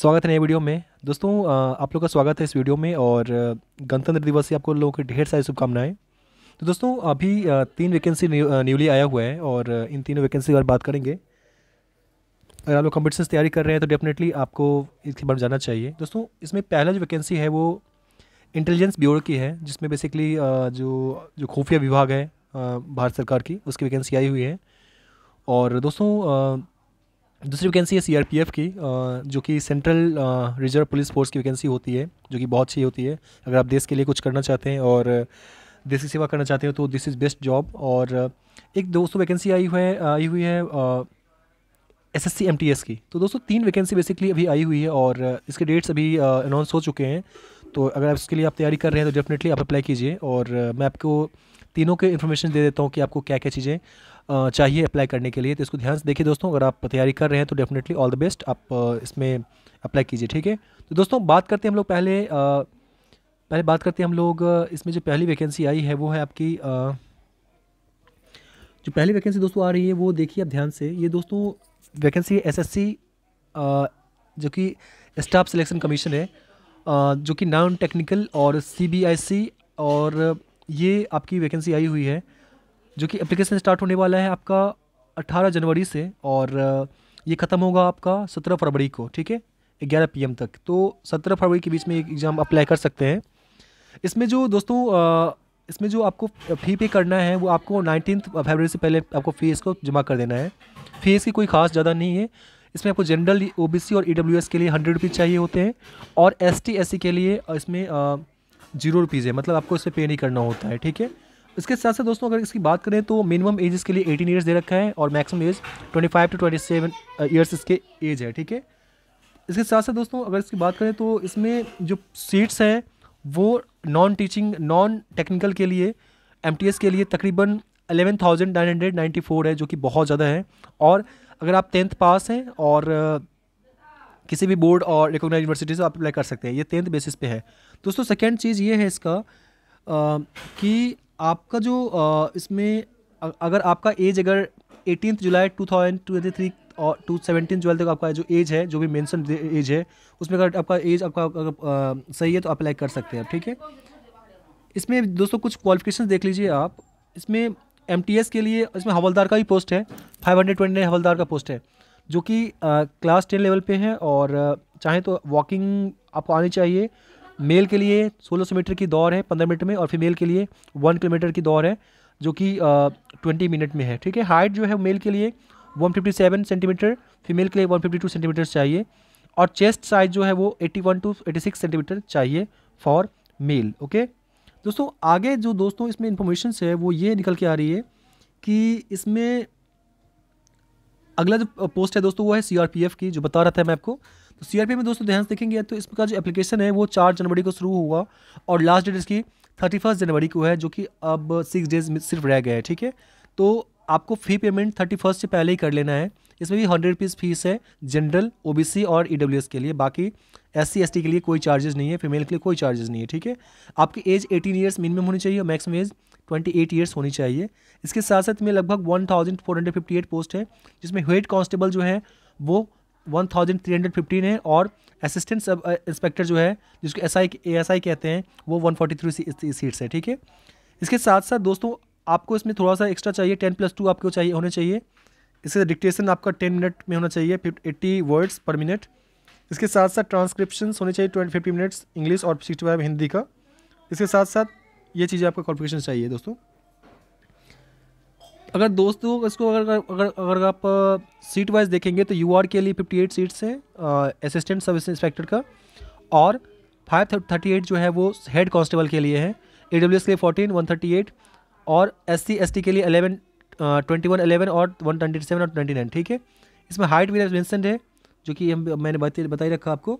स्वागत है नए वीडियो में दोस्तों आप लोग का स्वागत है इस वीडियो में और गणतंत्र दिवस से आपको लोगों की ढेर सारी शुभकामनाएं तो दोस्तों अभी तीन वैकेंसी न्यूली आया हुआ है और इन तीनों वैकेंसी के बारे बात करेंगे अगर आप लोग कॉम्पिटिशन तैयारी कर रहे हैं तो डेफिनेटली आपको इसके बारे में जाना चाहिए दोस्तों इसमें पहला जो वैकेंसी है वो इंटेलिजेंस ब्यूरो की है जिसमें बेसिकली जो जो खुफिया विभाग है भारत सरकार की उसकी वैकेंसी आई हुई है और दोस्तों दूसरी वैकेंसी है सीआरपीएफ की जो कि सेंट्रल रिजर्व पुलिस फोर्स की वैकेंसी होती है जो कि बहुत अच्छी होती है अगर आप देश के लिए कुछ करना चाहते हैं और देश की सेवा करना चाहते हैं तो दिस इज़ बेस्ट जॉब और एक दोस्तों वैकेंसी आई हुई है आई हुई है S S C M T S की तो दोस्तों तीन वैकेंसी बेसिकली अभी आई हुई है और इसके डेट्स अभी अनाउंस हो चुके हैं तो अगर आप इसके लिए आप तैयारी कर रहे हैं तो डेफिनेटली आप अप्लाई कीजिए और मैं आपको तीनों के इन्फॉर्मेशन दे देता हूँ कि आपको क्या क्या चीज़ें चाहिए अप्लाई करने के लिए तो इसको ध्यान से देखिए दोस्तों अगर आप तैयारी कर रहे हैं तो डेफिनेटली ऑल द बेस्ट आप इसमें अप्लाई कीजिए ठीक है तो दोस्तों बात करते हैं हम लोग पहले पहले बात करते हैं हम लोग इसमें जो पहली वैकेंसी आई है वो है आपकी जो पहली वैकेंसी दोस्तों आ रही है वो देखिए आप ध्यान से ये दोस्तों वैकेंसी है एस जो कि स्टाफ सिलेक्शन कमीशन है जो कि नॉन टेक्निकल और सी और ये आपकी वैकेंसी आई हुई है जो कि एप्लीकेशन स्टार्ट होने वाला है आपका 18 जनवरी से और ये ख़त्म होगा आपका 17 फरवरी को ठीक है 11 पीएम तक तो 17 फरवरी के बीच में एग्ज़ाम अप्लाई कर सकते हैं इसमें जो दोस्तों इसमें जो आपको फ़ी पे करना है वो आपको नाइनटीन फरवरी से पहले आपको फ़ीस को जमा कर देना है फ़ीस की कोई खास ज़्यादा नहीं है इसमें आपको जनरल ओबीसी और ई e के लिए हंड्रेड रुपीज़ चाहिए होते हैं और एस टी के लिए इसमें ज़ीरो रुपीज़ है मतलब आपको इसमें पे नहीं करना होता है ठीक है इसके साथ साथ दोस्तों अगर इसकी बात करें तो मिनिमम एज इसके लिए 18 ईयर्स दे रखा है और maximum age 25 to seven years इसके एज है ठीक है इसके साथ साथ दोस्तों अगर इसकी बात करें तो इसमें जो सीट्स हैं वो नॉन टीचिंग नॉन टेक्निकल के लिए एम के लिए तकरीबन 11,994 है जो कि बहुत ज़्यादा है और अगर आप टेंथ पास हैं और uh, किसी भी बोर्ड और रिकोगनाइज यूनिवर्सिटी से आप अप्लाई कर सकते हैं ये टेंथ बेसिस पे है दोस्तों सेकेंड चीज़ ये है इसका आ, uh, कि आपका जो इसमें अगर आपका एज अगर eighteen July two thousand twenty three और टू सेवनटीन ट्वेल्थ तक आपका जो एज है जो भी मेंशन एज है उसमें अगर आपका एज आपका अगर सही है तो अप्लाई कर सकते हैं आप ठीक है इसमें दोस्तों कुछ क्वालिफिकेशन देख लीजिए आप इसमें एम के लिए इसमें हवलदार का ही पोस्ट है फाइव हंड्रेड हवलदार का पोस्ट है जो कि क्लास टेन लेवल पे है और चाहे तो वॉकिंग आपको आनी चाहिए मेल के लिए 1600 मीटर की दौड़ है 15 मिनट में और फीमेल के लिए 1 किलोमीटर की दौड़ है जो कि ट्वेंटी मिनट में है ठीक है हाइट जो है मेल के लिए 157 सेंटीमीटर फीमेल के लिए 152 सेंटीमीटर चाहिए और चेस्ट साइज जो है वो 81 टू 86 सेंटीमीटर चाहिए फॉर मेल ओके दोस्तों आगे जो दोस्तों इसमें इंफॉर्मेशन है वो ये निकल के आ रही है कि इसमें अगला जो पोस्ट है दोस्तों वो है सी की जो बता रहा था मैं आपको तो सी में दोस्तों ध्यान से देखेंगे तो इसका जो एप्लीकेशन है वो चार जनवरी को शुरू हुआ और लास्ट डेट इसकी थर्टी फर्स्ट जनवरी को है जो कि अब सिक्स डेज में सिर्फ रह गया है ठीक है तो आपको फी पेमेंट थर्टी फर्स्ट से पहले ही कर लेना है इसमें भी हंड्रेड रुपीज़ फीस है जनरल ओबीसी और ईडब्ल्यूएस e के लिए बाकी एस सी के लिए कोई चार्जेस नहीं है फीमेल के लिए कोई चार्जेस नहीं है ठीक है आपकी एज एटीन ईयर्स मिनिमम होनी चाहिए और maximum age twenty eight years होनी चाहिए इसके साथ साथ में लगभग एट पोस्ट है जिसमें हेड कांस्टेबल जो है वो फिफ्टीन है और असिस्टेंट सब इंस्पेक्टर जो है जिसको S I A S I कहते हैं वो वन थ्री सीट्स है ठीक है इसके साथ साथ दोस्तों आपको इसमें थोड़ा सा एक्स्ट्रा चाहिए टेन प्लस टू आपको चाहिए होने चाहिए इसके डिक्टेशन आपका टेन मिनट में होना चाहिए एट्टी वर्ड्स पर मिनट इसके साथ साथ ट्रांसक्रिप्शन होने चाहिए ट्वेंटी फिफ्टी मिनट्स इंग्लिश और सिक्सटी फाइव हिंदी का इसके साथ साथ ये चीज़ें आपका क्वालिफिकेशन चाहिए दोस्तों अगर दोस्तों इसको अगर अगर अगर आप सीट वाइज देखेंगे तो यू के लिए 58 सीट्स हैं असिस्टेंट सर्विस इंस्पेक्टर का और 538 जो है वो हेड कांस्टेबल के लिए है ए के लिए फोर्टीन वन और एस सी के लिए अलेवन ट्वेंटी वन अलेवन और वन ट्वेंटी सेवन और ट्वेंटी नाइन ठीक है इसमें हाइट मेरा मेंशन है जो कि हम मैंने बता ही रखा आपको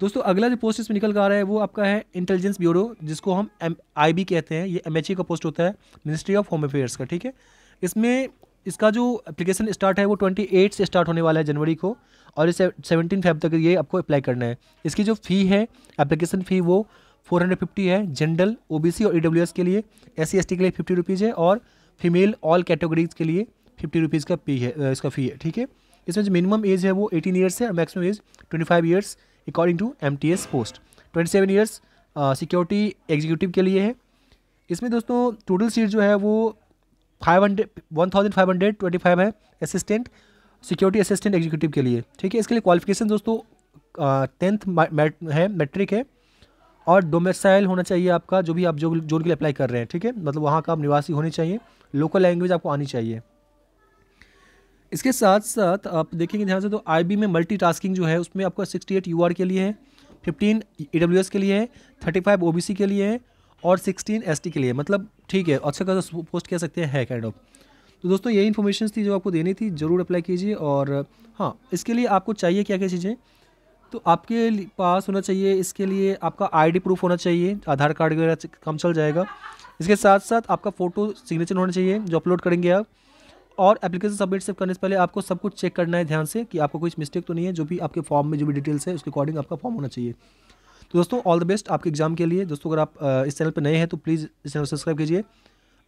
दोस्तों अगला जो पोस्ट इसमें निकल कर आ रहा है वो आपका है इंटेलिजेंस ब्यूरो जिसको हम एम आई बी कहते हैं ये एम एच ई का पोस्ट होता है मिनिस्ट्री ऑफ होम अफेयर्स का ठीक है इसमें इसका जो एप्लीकेशन स्टार्ट है वो ट्वेंटी एट से स्टार्ट होने वाला है जनवरी को और इसे सेवनटीन फेब तक ये आपको अप्लाई करना है इसकी जो फ़ी है एप्लीकेशन फ़ी वो फोर हंड्रेड फिफ्टी है जनरल ओबीसी और ईडब्ल्यूएस e के लिए एस सी के लिए फिफ्टी रुपीज़ है और फीमेल ऑल कैटेगरीज के लिए फिफ्टी रुपीज़ का पी है इसका फ़ी है ठीक है इसमें जो मिनिमम एज है वो एटीन ईयर्स है और maximum age twenty five years according to M T S post twenty seven years security executive के लिए है इसमें दोस्तों टोटल सीट जो है वो five hundred one thousand five hundred twenty five है असिस्टेंट सिक्योरिटी असिस्टेंट एग्जीक्यूटिव के लिए ठीक है इसके लिए क्वालिफिकेशन दोस्तों टेंथ है मैट्रिक है और डोमेसाइल होना चाहिए आपका जो भी आप जो जोन के लिए अप्लाई कर रहे हैं ठीक है मतलब वहाँ का आप निवासी होने चाहिए लोकल लैंग्वेज आपको आनी चाहिए इसके साथ साथ आप देखेंगे ध्यान से तो आई में मल्टी जो है उसमें आपका सिक्सटी एट के लिए है फिफ्टीन ई e के लिए है थर्टी फाइव के लिए है और सिक्सटीन एस के लिए मतलब ठीक है अच्छा खासा पोस्ट कह सकते हैं है काइंड ऑफ तो दोस्तों ये इन्फॉर्मेशन थी जो आपको देनी थी ज़रूर अप्लाई कीजिए और हाँ इसके लिए आपको चाहिए क्या क्या चीज़ें तो आपके पास होना चाहिए इसके लिए आपका आईडी प्रूफ होना चाहिए आधार कार्ड वगैरह काम चल जाएगा इसके साथ साथ आपका फ़ोटो सिग्नेचर होना चाहिए जो अपलोड करेंगे आप और एप्लीकेशन सबमिट सब करने से पहले आपको सब कुछ चेक करना है ध्यान से कि आपको कोई मिस्टेक तो नहीं है जो भी आपके फॉर्म में जो भी डिटेल्स है उसके अकॉर्डिंग आपका फॉर्म होना चाहिए तो दोस्तों ऑल द बेस्ट आपके एग्जाम के लिए दोस्तों अगर आप इस चैनल पर नए हैं तो प्लीज़ इस चैनल सब्सक्राइब कीजिए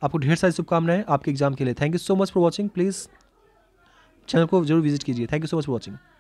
आपको ढेर सारी शुभकामनाएं आपके एग्जाम के लिए thank you so much for watching please channel को जरूर विजिट कीजिए thank you so much for watching